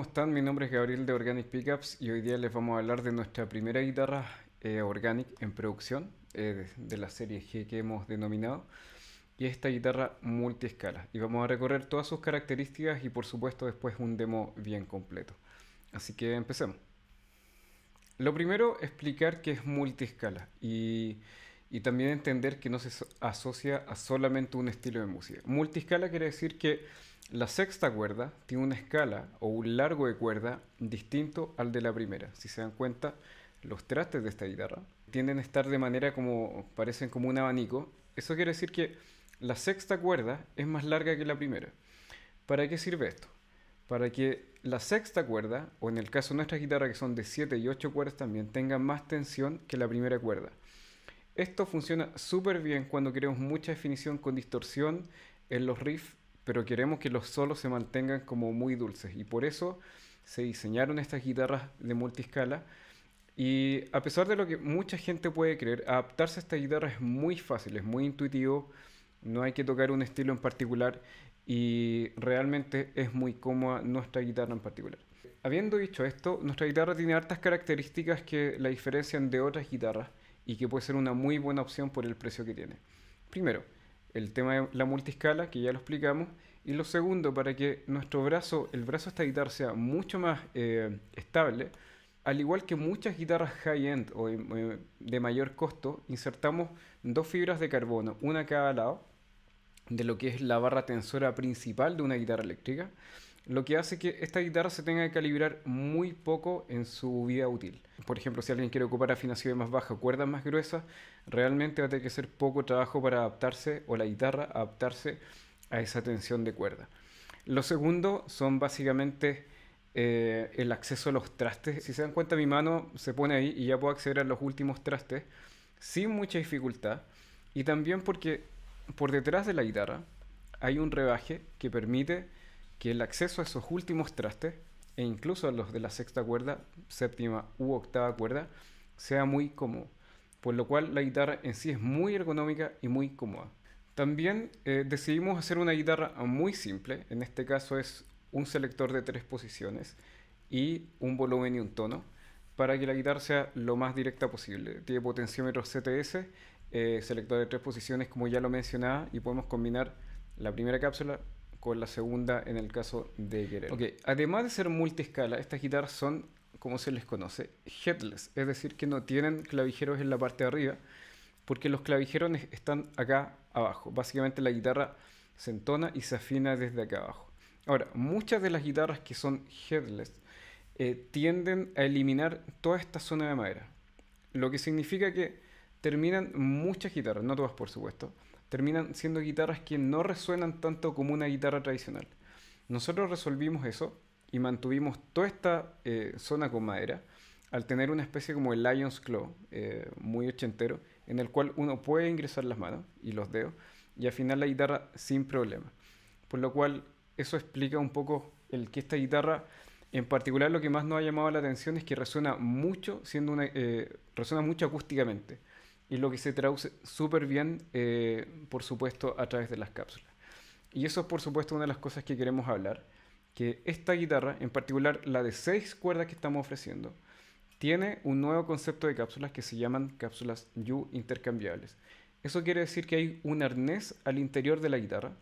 ¿cómo están? Mi nombre es Gabriel de Organic Pickups y hoy día les vamos a hablar de nuestra primera guitarra eh, Organic en producción eh, de, la serie G que hemos denominado y esta guitarra multiescala y vamos a recorrer todas sus características y por supuesto después un demo bien completo. Así que empecemos. Lo primero, explicar que es multiescala y, y también entender que no se asocia a solamente un estilo de música. Multiscala quiere decir que la sexta cuerda tiene una escala o un largo de cuerda distinto al de la primera. Si se dan cuenta, los trastes de esta guitarra tienden a estar de manera como parecen como un abanico. Eso quiere decir que la sexta cuerda es más larga que la primera. ¿Para qué sirve esto? Para que la sexta cuerda, o en el caso de nuestras guitarras que son de 7 y 8 cuerdas también, tenga más tensión que la primera cuerda. Esto funciona súper bien cuando queremos mucha definición con distorsión en los riffs pero queremos que los solos se mantengan como muy dulces y por eso se diseñaron estas guitarras de multiscala. Y a pesar de lo que mucha gente puede creer, adaptarse a esta guitarra es muy fácil, es muy intuitivo, no hay que tocar un estilo en particular y realmente es muy cómoda nuestra guitarra en particular. Habiendo dicho esto, nuestra guitarra tiene hartas características que la diferencian de otras guitarras y que puede ser una muy buena opción por el precio que tiene. Primero, el tema de la multiscala, que ya lo explicamos, y lo segundo, para que nuestro brazo, el brazo de esta guitarra sea mucho más eh, estable, al igual que muchas guitarras high-end o eh, de mayor costo, insertamos dos fibras de carbono, una a cada lado, de lo que es la barra tensora principal de una guitarra eléctrica, lo que hace que esta guitarra se tenga que calibrar muy poco en su vida útil. Por ejemplo, si alguien quiere ocupar afinaciones más bajas o cuerdas más gruesas, realmente va a tener que hacer poco trabajo para adaptarse o la guitarra adaptarse a esa tensión de cuerda. Lo segundo son básicamente eh, el acceso a los trastes. Si se dan cuenta, mi mano se pone ahí y ya puedo acceder a los últimos trastes sin mucha dificultad. Y también porque por detrás de la guitarra hay un rebaje que permite que el acceso a esos últimos trastes, e incluso a los de la sexta cuerda, séptima u octava cuerda, sea muy cómodo, por lo cual la guitarra en sí es muy ergonómica y muy cómoda. También eh, decidimos hacer una guitarra muy simple, en este caso es un selector de tres posiciones y un volumen y un tono, para que la guitarra sea lo más directa posible. Tiene potenciómetros CTS, eh, selector de tres posiciones como ya lo mencionaba, y podemos combinar la primera cápsula con la segunda en el caso de Guerrero. Además de ser multiescala, estas guitarras son, como se les conoce, headless, es decir, que no tienen clavijeros en la parte de arriba, porque los clavijeros están acá abajo. Básicamente la guitarra se entona y se afina desde acá abajo. Ahora, muchas de las guitarras que son headless eh, tienden a eliminar toda esta zona de madera, lo que significa que terminan muchas guitarras, no todas por supuesto, terminan siendo guitarras que no resuenan tanto como una guitarra tradicional. Nosotros resolvimos eso y mantuvimos toda esta eh, zona con madera al tener una especie como el Lion's Claw, eh, muy ochentero, en el cual uno puede ingresar las manos y los dedos y afinar la guitarra sin problema. Por lo cual eso explica un poco el que esta guitarra, en particular lo que más nos ha llamado la atención es que resuena mucho, siendo una, eh, resuena mucho acústicamente y lo que se traduce súper bien, eh, por supuesto, a través de las cápsulas. Y eso es, por supuesto, una de las cosas que queremos hablar, que esta guitarra, en particular la de seis cuerdas que estamos ofreciendo, tiene un nuevo concepto de cápsulas que se llaman cápsulas U intercambiables. Eso quiere decir que hay un arnés al interior de la guitarra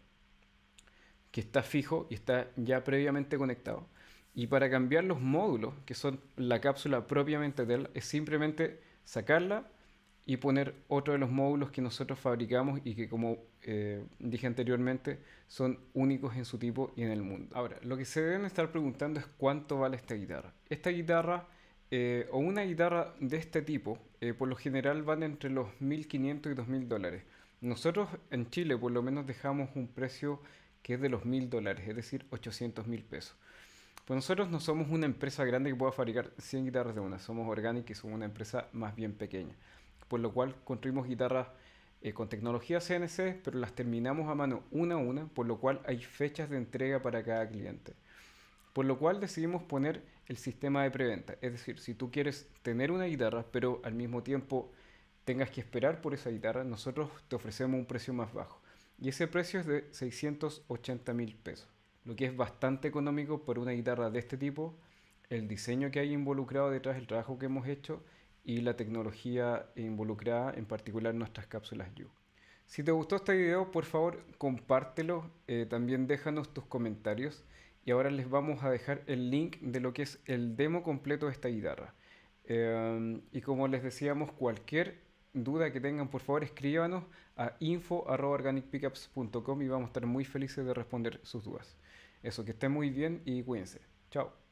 que está fijo y está ya previamente conectado. Y para cambiar los módulos, que son la cápsula propiamente de él, es simplemente sacarla, y poner otro de los módulos que nosotros fabricamos y que como eh, dije anteriormente son únicos en su tipo y en el mundo. Ahora, lo que se deben estar preguntando es cuánto vale esta guitarra. Esta guitarra eh, o una guitarra de este tipo eh, por lo general van entre los 1.500 y 2.000 dólares. Nosotros en Chile por lo menos dejamos un precio que es de los 1.000 dólares, es decir, 800 mil pesos. Pues nosotros no somos una empresa grande que pueda fabricar 100 guitarras de una, somos Organic y somos una empresa más bien pequeña por lo cual construimos guitarras eh, con tecnología CNC, pero las terminamos a mano una a una, por lo cual hay fechas de entrega para cada cliente. Por lo cual decidimos poner el sistema de preventa, es decir, si tú quieres tener una guitarra, pero al mismo tiempo tengas que esperar por esa guitarra, nosotros te ofrecemos un precio más bajo. Y ese precio es de 680 mil pesos, lo que es bastante económico por una guitarra de este tipo, el diseño que hay involucrado detrás del trabajo que hemos hecho y la tecnología involucrada, en particular nuestras cápsulas You. Si te gustó este video, por favor compártelo, eh, también déjanos tus comentarios y ahora les vamos a dejar el link de lo que es el demo completo de esta guitarra. Eh, y como les decíamos, cualquier duda que tengan, por favor escríbanos a info.organicpickups.com y vamos a estar muy felices de responder sus dudas. Eso, que estén muy bien y cuídense. Chao.